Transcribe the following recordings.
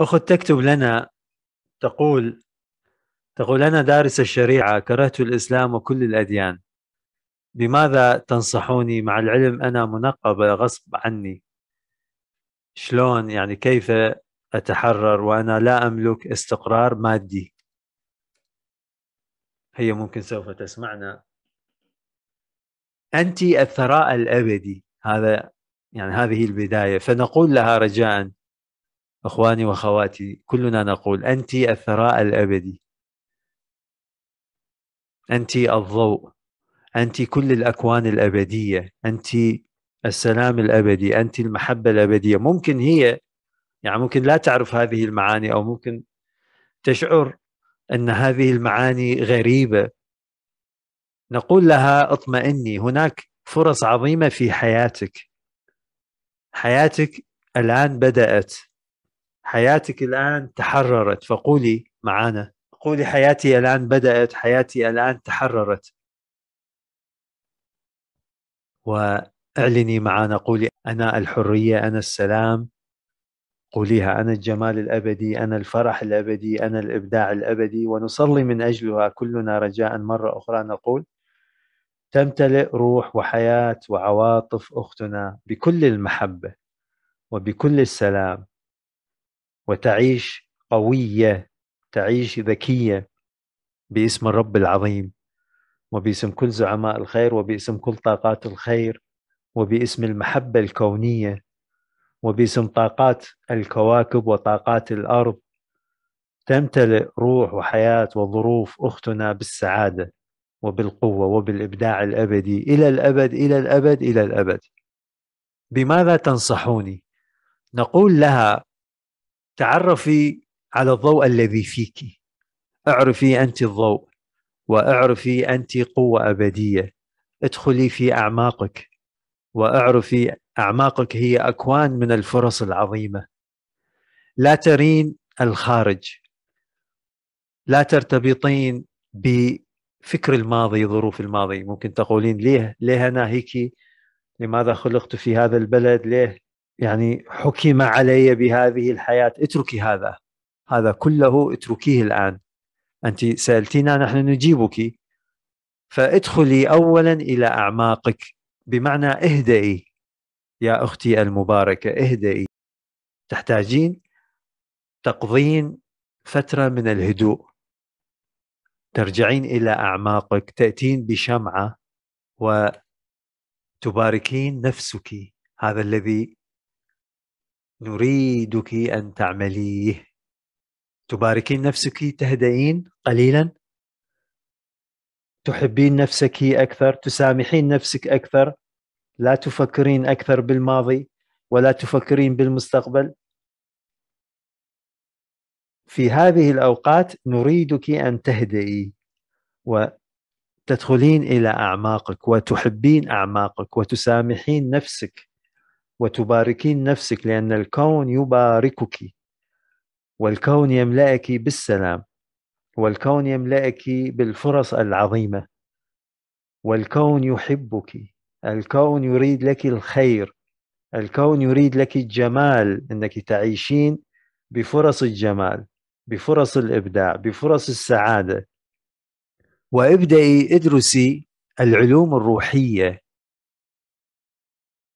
أخت تكتب لنا تقول تقول أنا دارس الشريعة كرهت الإسلام وكل الأديان بماذا تنصحوني مع العلم أنا منقبة غصب عني شلون يعني كيف أتحرر وأنا لا أملك استقرار مادي هي ممكن سوف تسمعنا أنت الثراء الأبدي هذا يعني هذه البداية فنقول لها رجاء اخواني واخواتي كلنا نقول انت الثراء الابدي انت الضوء انت كل الاكوان الابديه انت السلام الابدي انت المحبه الابديه ممكن هي يعني ممكن لا تعرف هذه المعاني او ممكن تشعر ان هذه المعاني غريبه نقول لها اطمئني هناك فرص عظيمه في حياتك حياتك الان بدات حياتك الآن تحررت فقولي معنا قولي حياتي الآن بدأت حياتي الآن تحررت واعلني معنا قولي أنا الحرية أنا السلام قوليها أنا الجمال الأبدي أنا الفرح الأبدي أنا الإبداع الأبدي ونصلي من أجلها كلنا رجاء مرة أخرى نقول تمتلئ روح وحياة وعواطف أختنا بكل المحبة وبكل السلام وتعيش قوية تعيش ذكية باسم الرب العظيم وباسم كل زعماء الخير وباسم كل طاقات الخير وباسم المحبة الكونية وباسم طاقات الكواكب وطاقات الأرض تمتلئ روح وحياة وظروف أختنا بالسعادة وبالقوة وبالإبداع الأبدي إلى الأبد إلى الأبد إلى الأبد بماذا تنصحوني؟ نقول لها تعرفي على الضوء الذي فيك اعرفي انت الضوء واعرفي انت قوه ابديه ادخلي في اعماقك واعرفي اعماقك هي اكوان من الفرص العظيمه لا ترين الخارج لا ترتبطين بفكر الماضي ظروف الماضي ممكن تقولين ليه ليه انا هيك لماذا خلقت في هذا البلد ليه يعني حكم علي بهذه الحياة اتركي هذا هذا كله اتركيه الآن أنت سألتينا نحن نجيبك فادخلي أولا إلى أعماقك بمعنى اهدئي يا أختي المباركة اهدئي تحتاجين تقضين فترة من الهدوء ترجعين إلى أعماقك تأتين بشمعة وتباركين نفسك هذا الذي نريدك أن تعمليه تباركين نفسك تهدئين قليلا تحبين نفسك أكثر تسامحين نفسك أكثر لا تفكرين أكثر بالماضي ولا تفكرين بالمستقبل في هذه الأوقات نريدك أن تهدئي وتدخلين إلى أعماقك وتحبين أعماقك وتسامحين نفسك وتباركين نفسك لأن الكون يباركك والكون يملأك بالسلام والكون يملأك بالفرص العظيمة والكون يحبك الكون يريد لك الخير الكون يريد لك الجمال أنك تعيشين بفرص الجمال بفرص الإبداع بفرص السعادة وابدأي ادرسي العلوم الروحية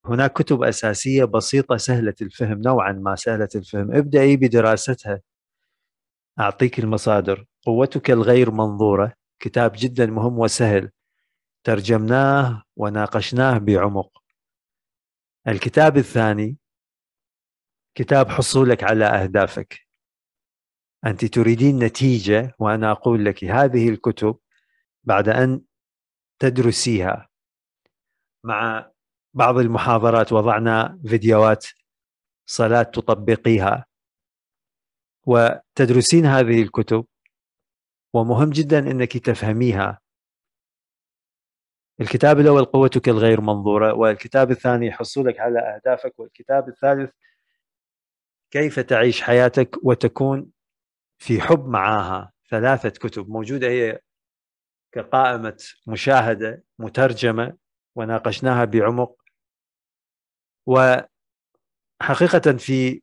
هناك كتب اساسيه بسيطه سهله الفهم نوعا ما سهله الفهم ابداي بدراستها اعطيك المصادر قوتك الغير منظوره كتاب جدا مهم وسهل ترجمناه وناقشناه بعمق الكتاب الثاني كتاب حصولك على اهدافك انت تريدين نتيجه وانا اقول لك هذه الكتب بعد ان تدرسيها مع بعض المحاضرات وضعنا فيديوهات صلاة تطبقيها وتدرسين هذه الكتب ومهم جدا انك تفهميها الكتاب الاول قوتك الغير منظوره والكتاب الثاني حصولك على اهدافك والكتاب الثالث كيف تعيش حياتك وتكون في حب معاها ثلاثه كتب موجوده هي كقائمه مشاهده مترجمه وناقشناها بعمق وحقيقة في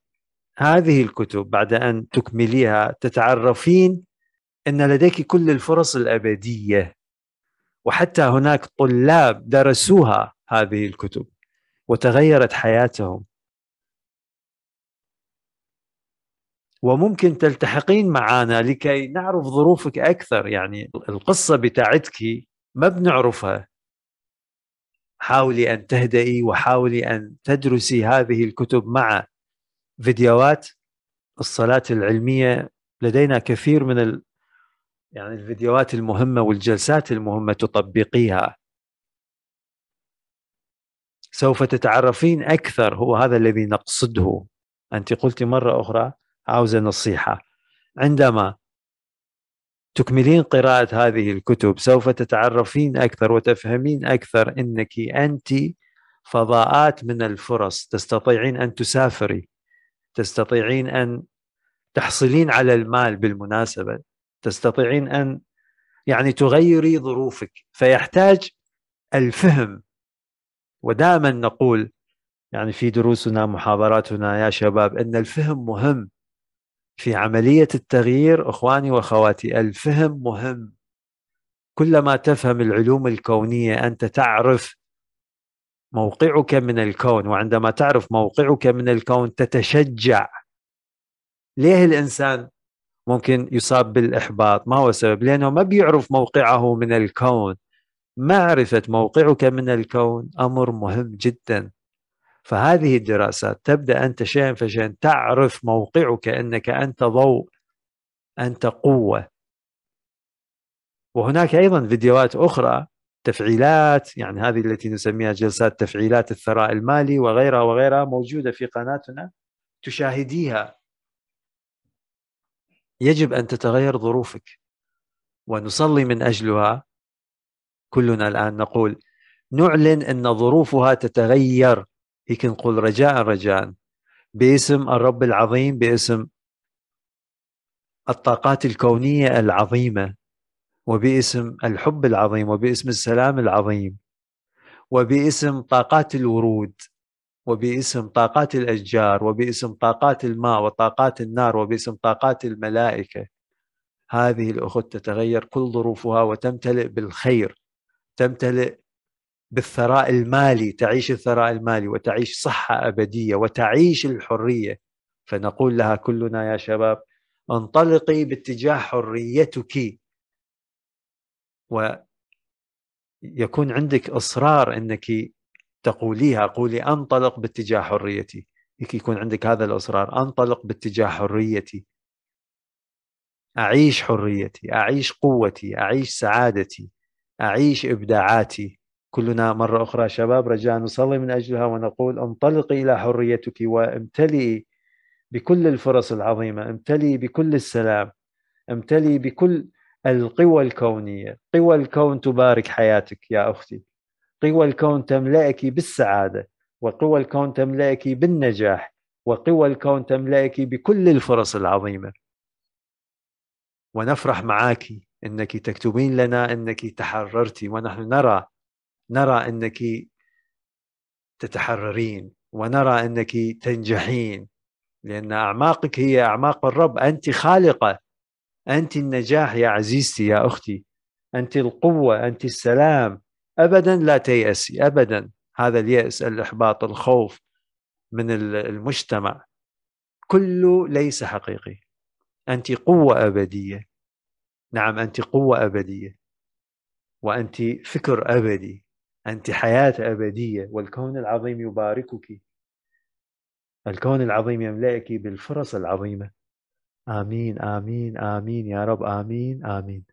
هذه الكتب بعد أن تكمليها تتعرفين أن لديك كل الفرص الأبدية وحتى هناك طلاب درسوها هذه الكتب وتغيرت حياتهم وممكن تلتحقين معنا لكي نعرف ظروفك اكثر يعني القصه بتاعتك ما بنعرفها حاولي أن تهدئي وحاولي أن تدرسي هذه الكتب مع فيديوهات الصلاة العلمية لدينا كثير من ال... يعني الفيديوهات المهمة والجلسات المهمة تطبقيها سوف تتعرفين أكثر هو هذا الذي نقصده أنت قلت مرة أخرى عاوزة نصيحة عندما تكملين قراءة هذه الكتب سوف تتعرفين أكثر وتفهمين أكثر أنك أنت فضاءات من الفرص تستطيعين أن تسافري تستطيعين أن تحصلين على المال بالمناسبة تستطيعين أن يعني تغيري ظروفك فيحتاج الفهم ودائما نقول يعني في دروسنا محاضراتنا يا شباب أن الفهم مهم في عملية التغيير إخواني وأخواتي الفهم مهم كلما تفهم العلوم الكونية أنت تعرف موقعك من الكون وعندما تعرف موقعك من الكون تتشجع ليه الإنسان ممكن يصاب بالإحباط ما هو السبب لأنه ما بيعرف موقعه من الكون معرفة موقعك من الكون أمر مهم جدا فهذه الدراسات تبدا انت شيئا فشيئا تعرف موقعك انك انت ضوء انت قوه وهناك ايضا فيديوهات اخرى تفعيلات يعني هذه التي نسميها جلسات تفعيلات الثراء المالي وغيرها وغيرها موجوده في قناتنا تشاهديها يجب ان تتغير ظروفك ونصلي من اجلها كلنا الان نقول نعلن ان ظروفها تتغير هيك نقول رجاء رجاء باسم الرب العظيم باسم الطاقات الكونية العظيمة وباسم الحب العظيم وباسم السلام العظيم وباسم طاقات الورود وباسم طاقات الأشجار وباسم طاقات الماء وطاقات النار وباسم طاقات الملائكة هذه الأخت تتغير كل ظروفها وتمتلئ بالخير تمتلئ بالثراء المالي تعيش الثراء المالي وتعيش صحة أبدية وتعيش الحرية فنقول لها كلنا يا شباب انطلقي باتجاه حريتك ويكون عندك إصرار أنك تقوليها قولي أنطلق باتجاه حريتي يكون عندك هذا الإصرار أنطلق باتجاه حريتي أعيش حريتي أعيش قوتي أعيش سعادتي أعيش إبداعاتي كلنا مرة أخرى شباب رجاء نصلي من أجلها ونقول انطلقي إلى حريتك وامتلئي بكل الفرص العظيمة امتلئي بكل السلام امتلئي بكل القوى الكونية قوى الكون تبارك حياتك يا أختي قوى الكون تملأك بالسعادة وقوى الكون تملأك بالنجاح وقوى الكون تملأك بكل الفرص العظيمة ونفرح معك انك تكتبين لنا انك تحررت ونحن نرى نرى انك تتحررين ونرى انك تنجحين لان اعماقك هي اعماق الرب انت خالقه انت النجاح يا عزيزتي يا اختي انت القوه انت السلام ابدا لا تياسي ابدا هذا الياس الاحباط الخوف من المجتمع كله ليس حقيقي انت قوه ابديه نعم انت قوه ابديه وانت فكر ابدي أنت حياة أبدية والكون العظيم يباركك الكون العظيم يملأك بالفرص العظيمة آمين آمين آمين يا رب آمين آمين